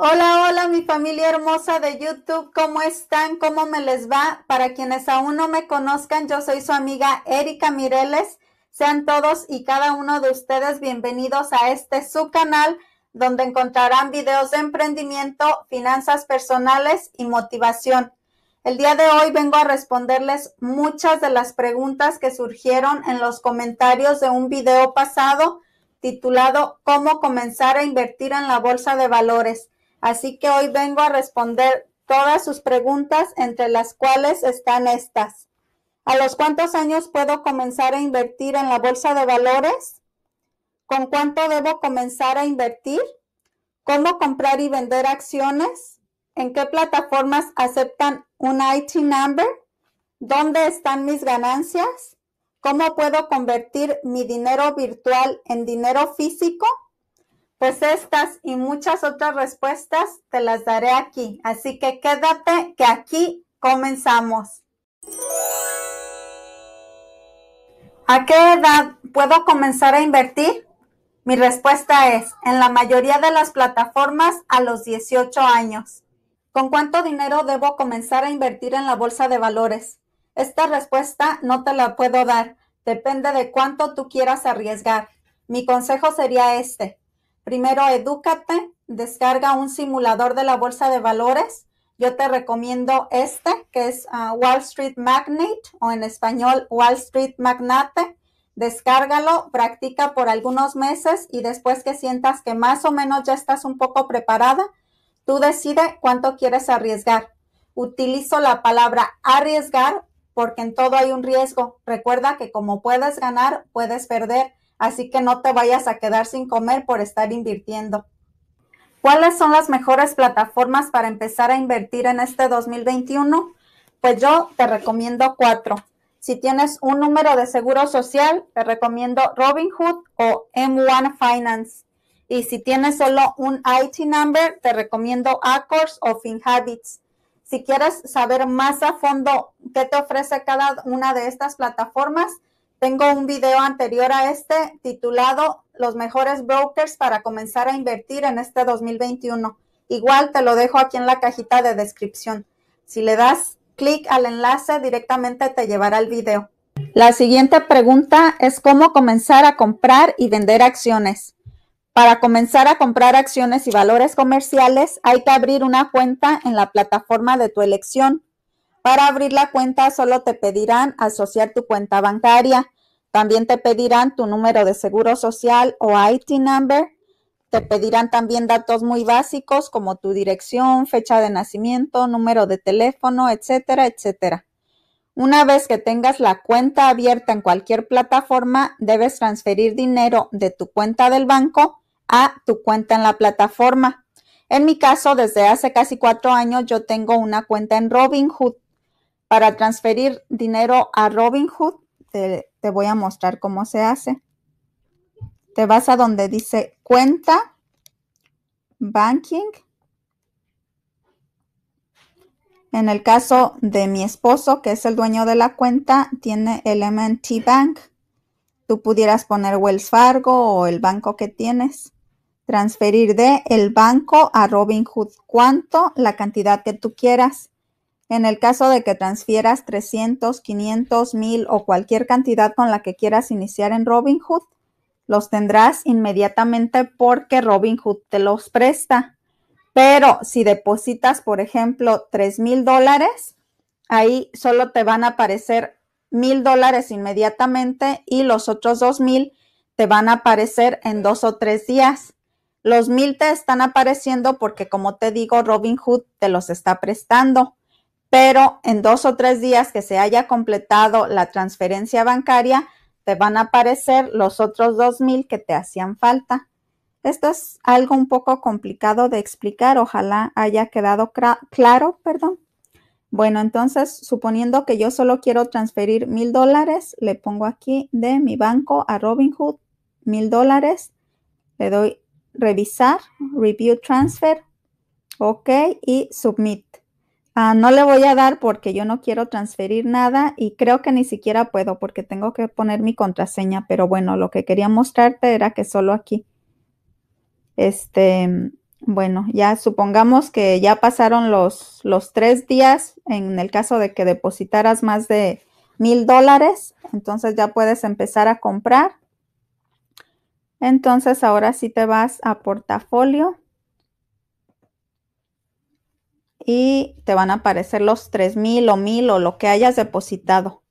Hola, hola mi familia hermosa de YouTube, ¿cómo están? ¿Cómo me les va? Para quienes aún no me conozcan, yo soy su amiga Erika Mireles. Sean todos y cada uno de ustedes bienvenidos a este su canal donde encontrarán videos de emprendimiento, finanzas personales y motivación. El día de hoy vengo a responderles muchas de las preguntas que surgieron en los comentarios de un video pasado titulado ¿Cómo comenzar a invertir en la bolsa de valores? Así que hoy vengo a responder todas sus preguntas, entre las cuales están estas. ¿A los cuántos años puedo comenzar a invertir en la bolsa de valores? ¿Con cuánto debo comenzar a invertir? ¿Cómo comprar y vender acciones? ¿En qué plataformas aceptan un IT number? ¿Dónde están mis ganancias? ¿Cómo puedo convertir mi dinero virtual en dinero físico? Pues estas y muchas otras respuestas te las daré aquí. Así que quédate que aquí comenzamos. ¿A qué edad puedo comenzar a invertir? Mi respuesta es, en la mayoría de las plataformas a los 18 años. ¿Con cuánto dinero debo comenzar a invertir en la bolsa de valores? Esta respuesta no te la puedo dar, depende de cuánto tú quieras arriesgar. Mi consejo sería este, Primero, edúcate, descarga un simulador de la bolsa de valores. Yo te recomiendo este, que es ah, Wall Street Magnate o en español Wall Street Magnate. Descárgalo, practica por algunos meses y después que sientas que más o menos ya estás un poco preparada, tú decide cuánto quieres arriesgar. Utilizo la palabra arriesgar porque en todo hay un riesgo. Recuerda que como puedes ganar, puedes perder así que no te vayas a quedar sin comer por estar invirtiendo. ¿Cuáles son las mejores plataformas para empezar a invertir en este 2021? Pues yo te recomiendo cuatro. Si tienes un número de seguro social, te recomiendo Robinhood o M1 Finance. Y si tienes solo un IT number, te recomiendo Accords o FinHabits. Si quieres saber más a fondo qué te ofrece cada una de estas plataformas, tengo un video anterior a este titulado Los mejores brokers para comenzar a invertir en este 2021. Igual te lo dejo aquí en la cajita de descripción. Si le das clic al enlace directamente te llevará al video. La siguiente pregunta es cómo comenzar a comprar y vender acciones. Para comenzar a comprar acciones y valores comerciales hay que abrir una cuenta en la plataforma de tu elección para abrir la cuenta solo te pedirán asociar tu cuenta bancaria. También te pedirán tu número de seguro social o IT number. Te pedirán también datos muy básicos como tu dirección, fecha de nacimiento, número de teléfono, etcétera, etcétera. Una vez que tengas la cuenta abierta en cualquier plataforma, debes transferir dinero de tu cuenta del banco a tu cuenta en la plataforma. En mi caso, desde hace casi cuatro años, yo tengo una cuenta en Robinhood para transferir dinero a Robinhood, te, te voy a mostrar cómo se hace. Te vas a donde dice cuenta, banking. En el caso de mi esposo, que es el dueño de la cuenta, tiene el MNT Bank. Tú pudieras poner Wells Fargo o el banco que tienes. Transferir de el banco a Robinhood. ¿Cuánto? La cantidad que tú quieras. En el caso de que transfieras $300, $500, $1,000 o cualquier cantidad con la que quieras iniciar en Robinhood, los tendrás inmediatamente porque Robinhood te los presta. Pero si depositas, por ejemplo, $3,000, dólares, ahí solo te van a aparecer $1,000 dólares inmediatamente y los otros $2,000 te van a aparecer en dos o tres días. Los $1,000 te están apareciendo porque, como te digo, Robinhood te los está prestando pero en dos o tres días que se haya completado la transferencia bancaria, te van a aparecer los otros dos mil que te hacían falta. Esto es algo un poco complicado de explicar, ojalá haya quedado claro, perdón. Bueno, entonces, suponiendo que yo solo quiero transferir mil dólares, le pongo aquí de mi banco a Robinhood mil dólares, le doy revisar, review transfer, ok, y submit. Ah, no le voy a dar porque yo no quiero transferir nada y creo que ni siquiera puedo porque tengo que poner mi contraseña, pero bueno, lo que quería mostrarte era que solo aquí. Este, bueno, ya supongamos que ya pasaron los, los tres días en el caso de que depositaras más de mil dólares, entonces ya puedes empezar a comprar. Entonces ahora sí te vas a portafolio y te van a aparecer los 3000 o 1000 o lo que hayas depositado.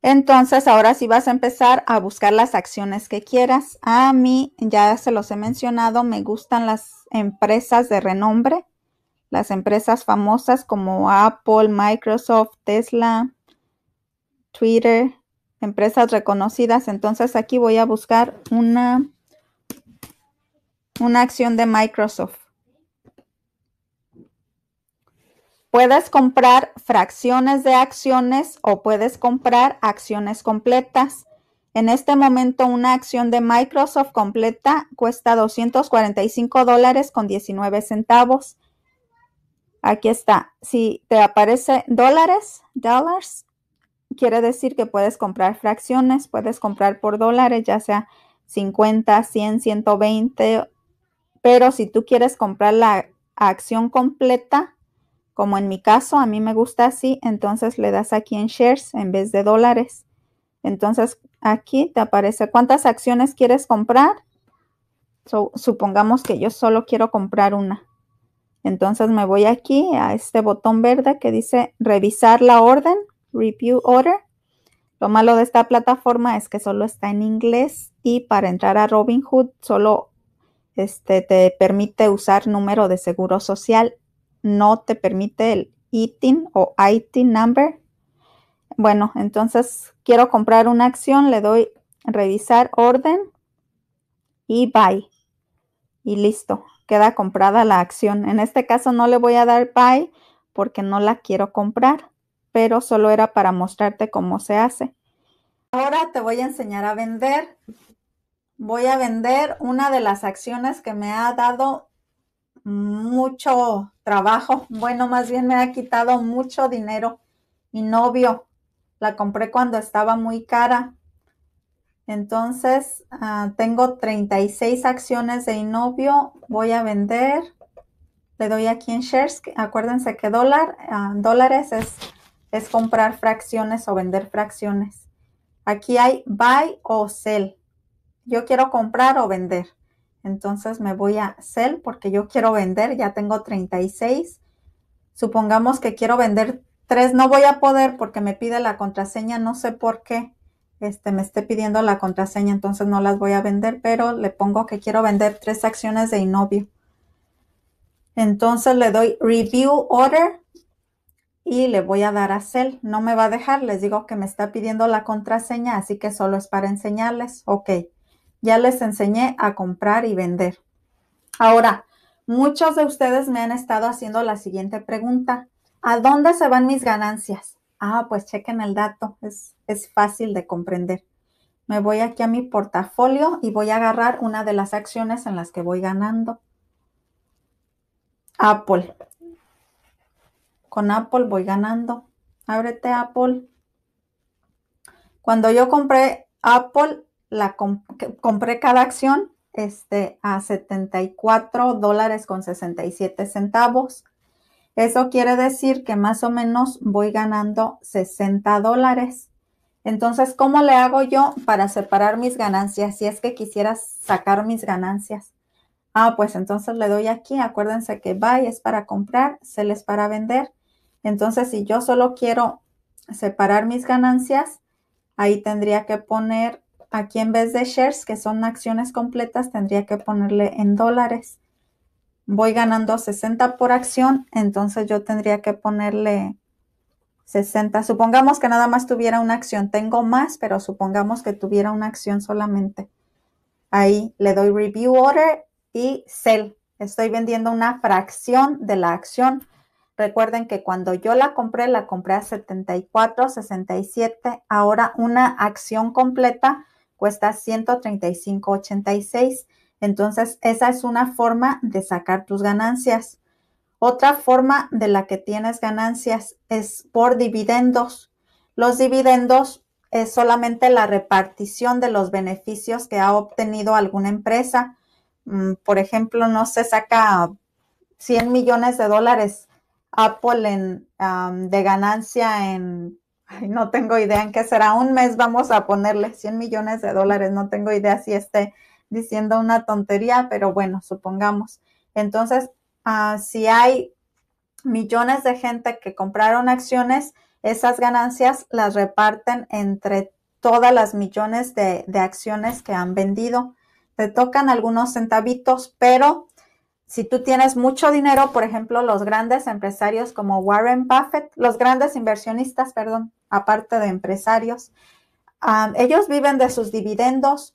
Entonces, ahora sí vas a empezar a buscar las acciones que quieras. A mí, ya se los he mencionado, me gustan las empresas de renombre, las empresas famosas como Apple, Microsoft, Tesla, Twitter, empresas reconocidas. Entonces, aquí voy a buscar una, una acción de Microsoft. Puedes comprar fracciones de acciones o puedes comprar acciones completas. En este momento una acción de Microsoft completa cuesta 245 dólares con 19 centavos. Aquí está. Si te aparece dólares, dólares, quiere decir que puedes comprar fracciones, puedes comprar por dólares, ya sea 50, 100, 120. Pero si tú quieres comprar la acción completa, como en mi caso, a mí me gusta así, entonces le das aquí en shares en vez de dólares. Entonces aquí te aparece cuántas acciones quieres comprar. supongamos que yo solo quiero comprar una. Entonces me voy aquí a este botón verde que dice revisar la orden, review order. Lo malo de esta plataforma es que solo está en inglés y para entrar a Robinhood solo este, te permite usar número de seguro social no te permite el ITIN o ITIN number. Bueno, entonces quiero comprar una acción, le doy revisar orden y buy. Y listo, queda comprada la acción. En este caso no le voy a dar buy porque no la quiero comprar, pero solo era para mostrarte cómo se hace. Ahora te voy a enseñar a vender. Voy a vender una de las acciones que me ha dado mucho trabajo. Bueno, más bien me ha quitado mucho dinero. Mi novio la compré cuando estaba muy cara. Entonces, ah, tengo 36 acciones de novio Voy a vender. Le doy aquí en shares. Acuérdense que dólar, ah, dólares es, es comprar fracciones o vender fracciones. Aquí hay buy o sell. Yo quiero comprar o vender. Entonces me voy a sell porque yo quiero vender, ya tengo 36. Supongamos que quiero vender 3, no voy a poder porque me pide la contraseña, no sé por qué este, me esté pidiendo la contraseña, entonces no las voy a vender, pero le pongo que quiero vender 3 acciones de Inovio. Entonces le doy review order y le voy a dar a sell. No me va a dejar, les digo que me está pidiendo la contraseña, así que solo es para enseñarles. Ok. Ya les enseñé a comprar y vender. Ahora, muchos de ustedes me han estado haciendo la siguiente pregunta. ¿A dónde se van mis ganancias? Ah, pues chequen el dato, es, es fácil de comprender. Me voy aquí a mi portafolio y voy a agarrar una de las acciones en las que voy ganando. Apple. Con Apple voy ganando. Ábrete Apple. Cuando yo compré Apple, la compré cada acción este, a 74 dólares con 67 centavos. Eso quiere decir que más o menos voy ganando 60 dólares. Entonces, ¿cómo le hago yo para separar mis ganancias? Si es que quisiera sacar mis ganancias. Ah, pues entonces le doy aquí. Acuérdense que buy es para comprar, sell es para vender. Entonces, si yo solo quiero separar mis ganancias, ahí tendría que poner aquí en vez de shares, que son acciones completas, tendría que ponerle en dólares. Voy ganando 60 por acción, entonces yo tendría que ponerle 60. Supongamos que nada más tuviera una acción. Tengo más, pero supongamos que tuviera una acción solamente. Ahí le doy review order y sell. Estoy vendiendo una fracción de la acción. Recuerden que cuando yo la compré, la compré a 74, 67. Ahora una acción completa cuesta 135.86. Entonces, esa es una forma de sacar tus ganancias. Otra forma de la que tienes ganancias es por dividendos. Los dividendos es solamente la repartición de los beneficios que ha obtenido alguna empresa. Mm, por ejemplo, no se saca 100 millones de dólares Apple de ganancia en no tengo idea en qué será. Un mes vamos a ponerle 100 millones de dólares. No tengo idea si esté diciendo una tontería, pero bueno, supongamos. Entonces, ah, si hay millones de gente que compraron acciones, esas ganancias las reparten entre todas las millones de acciones que han vendido. Te tocan algunos centavitos, pero si tú tienes mucho dinero, por ejemplo, los grandes empresarios como Warren Buffett, los grandes inversionistas, perdón, aparte de empresarios. Ah, ellos viven de sus dividendos.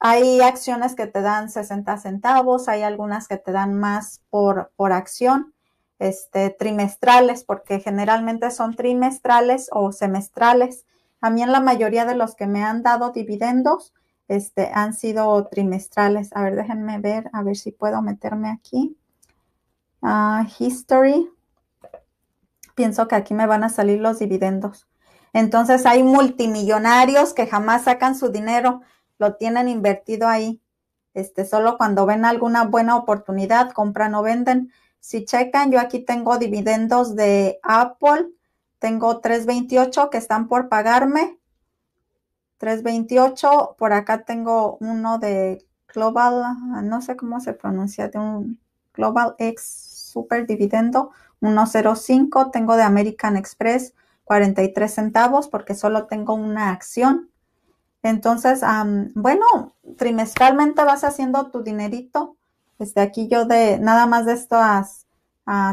Hay acciones que te dan 60 centavos, hay algunas que te dan más por, por acción, este, trimestrales, porque generalmente son trimestrales o semestrales. A mí en la mayoría de los que me han dado dividendos este, han sido trimestrales. A ver, déjenme ver, a ver si puedo meterme aquí. Ah, history. Pienso que aquí me van a salir los dividendos. Entonces hay multimillonarios que jamás sacan su dinero, lo tienen invertido ahí. Este, solo cuando ven alguna buena oportunidad, compran o venden. Si checan, yo aquí tengo dividendos de Apple, tengo 328 que están por pagarme. 328, por acá tengo uno de Global, ah, no sé cómo se pronuncia, de un Global X Super Dividendo 105, tengo de American Express 43 centavos porque solo tengo una acción. Entonces, bueno, trimestralmente vas haciendo tu dinerito. Desde aquí yo de nada más de estas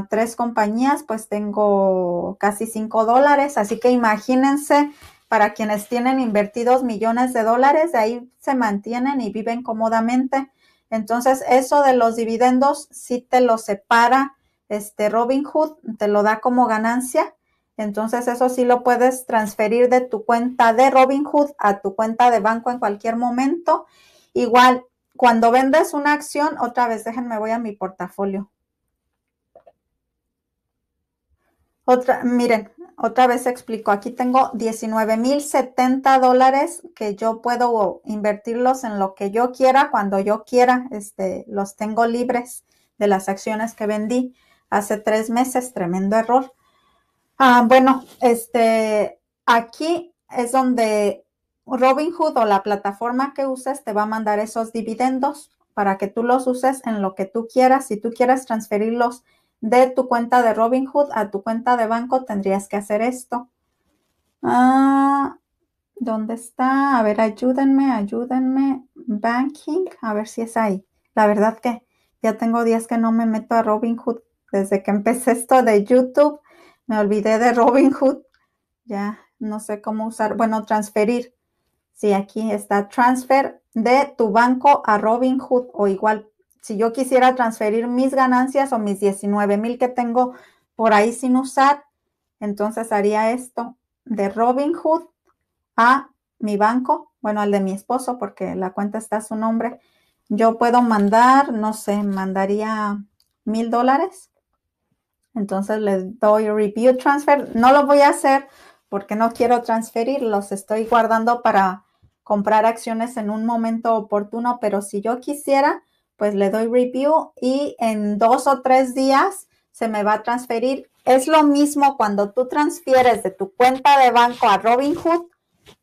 tres compañías, pues tengo casi 5 dólares. Así que imagínense para quienes tienen invertidos millones de dólares, de ahí se mantienen y viven cómodamente. Entonces, eso de los dividendos sí te lo separa este Robin Hood, te lo da como ganancia entonces eso sí lo puedes transferir de tu cuenta de Robinhood a tu cuenta de banco en cualquier momento. Igual, cuando vendes una acción, otra vez déjenme voy a mi portafolio. Otra, miren, otra vez explico, aquí tengo 19.070 dólares que yo puedo invertirlos en lo que yo quiera, cuando yo quiera, este, los tengo libres de las acciones que vendí hace tres meses, tremendo error. Ah, bueno, este, aquí es donde Robinhood o la plataforma que uses te va a mandar esos dividendos para que tú los uses en lo que tú quieras. Si tú quieres transferirlos de tu cuenta de Robinhood a tu cuenta de banco, tendrías que hacer esto. Ah, ¿Dónde está? A ver, ayúdenme, ayúdenme. Banking, a ver si es ahí. La verdad que ya tengo días que no me meto a Robinhood desde que empecé esto de YouTube. Me olvidé de hood Ya no sé cómo usar. Bueno, transferir. Sí, aquí está transfer de tu banco a robin hood o igual. Si yo quisiera transferir mis ganancias o mis 19 mil que tengo por ahí sin usar, entonces haría esto de robin hood a mi banco, bueno, al de mi esposo, porque la cuenta está a su nombre. Yo puedo mandar, no sé, mandaría mil dólares entonces le doy review transfer. No lo voy a hacer porque no quiero transferir, los estoy guardando para comprar acciones en un momento oportuno, pero si yo quisiera, pues le doy review y en dos o tres días se me va a transferir. Es lo mismo cuando tú transfieres de tu cuenta de banco a Robinhood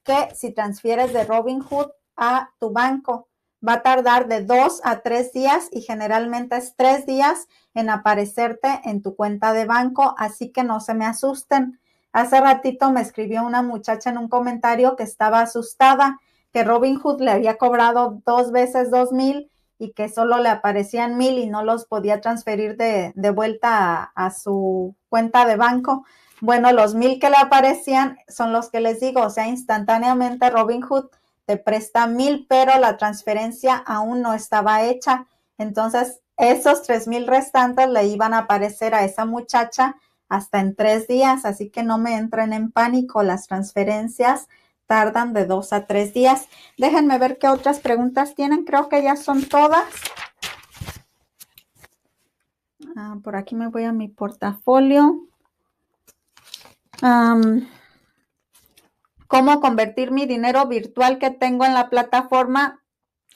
que si transfieres de Robinhood a tu banco va a tardar de dos a tres días y generalmente es tres días en aparecerte en tu cuenta de banco, así que no se me asusten. Hace ratito me escribió una muchacha en un comentario que estaba asustada, que Robin Hood le había cobrado dos veces dos mil y que solo le aparecían mil y no los podía transferir de, vuelta a, a su cuenta de banco. Bueno, los mil que le aparecían son los que les digo, o sea, instantáneamente Robin Hood presta mil, pero la transferencia aún no estaba hecha. Entonces, esos tres mil restantes le iban a aparecer a esa muchacha hasta en tres días, así que no me entren en pánico, las transferencias tardan de dos a tres días. Déjenme ver qué otras preguntas tienen, creo que ya son todas. Ah, por aquí me voy a mi portafolio cómo convertir mi dinero virtual que tengo en la plataforma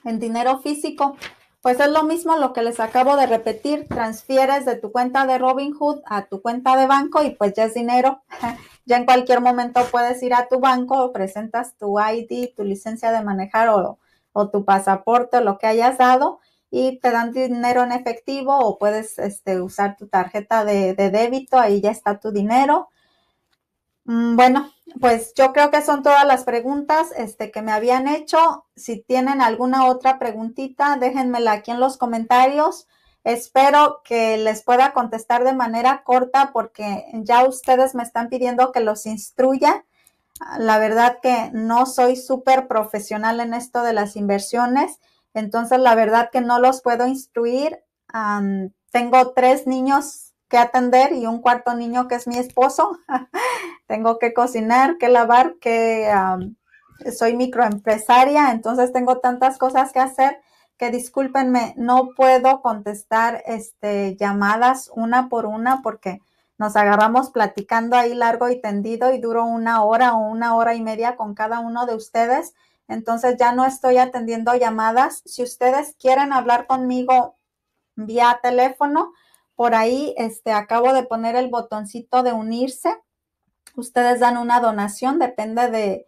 en dinero físico. Pues es lo mismo lo que les acabo de repetir, transfieres de tu cuenta de Robinhood a tu cuenta de banco y pues ya es dinero. ya en cualquier momento puedes ir a tu banco, presentas tu ID, tu licencia de manejar o, tu pasaporte o lo que hayas dado y te dan dinero en efectivo o puedes este, usar tu tarjeta de, débito, ahí ya está tu dinero. Mm, bueno, pues yo creo que son todas las preguntas este, que me habían hecho. Si tienen alguna otra preguntita, déjenmela aquí en los comentarios. Espero que les pueda contestar de manera corta porque ya ustedes me están pidiendo que los instruya. La verdad que no soy súper profesional en esto de las inversiones, entonces la verdad que no los puedo instruir. tengo tres niños que atender y un cuarto niño que es mi esposo. tengo que cocinar, que lavar, que soy microempresaria, entonces tengo tantas cosas que hacer que discúlpenme, no puedo contestar este llamadas una por una porque nos agarramos platicando ahí largo y tendido y duro una hora o una hora y media con cada uno de ustedes. Entonces ya no estoy atendiendo llamadas. Si ustedes quieren hablar conmigo vía teléfono, por ahí este, acabo de poner el botoncito de unirse. Ustedes dan una donación, depende de,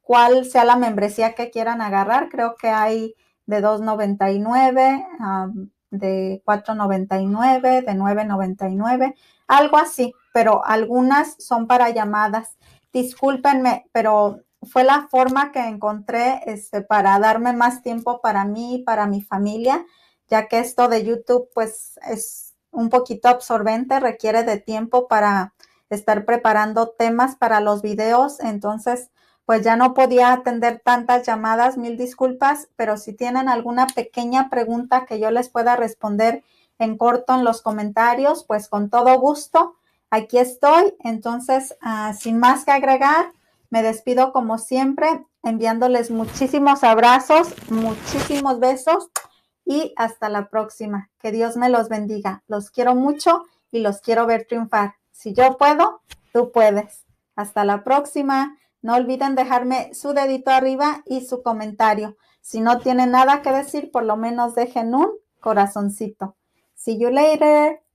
cuál sea la membresía que quieran agarrar. Creo que hay de 2.99, de 4.99, de 9.99, algo así, pero algunas son para llamadas. Discúlpenme, pero fue la forma que encontré este, para darme más tiempo para mí y para mi familia ya que esto de YouTube pues es un poquito absorbente, requiere de tiempo para estar preparando temas para los videos, entonces pues ya no podía atender tantas llamadas, mil disculpas, pero si tienen alguna pequeña pregunta que yo les pueda responder en corto en los comentarios, pues con todo gusto, aquí estoy. Entonces, ah, sin más que agregar, me despido como siempre, enviándoles muchísimos abrazos, muchísimos besos y hasta la próxima. Que Dios me los bendiga. Los quiero mucho y los quiero ver triunfar. Si yo puedo, tú puedes. Hasta la próxima. No olviden dejarme su dedito arriba y su comentario. Si no tienen nada que decir, por lo menos dejen un corazoncito. See you later.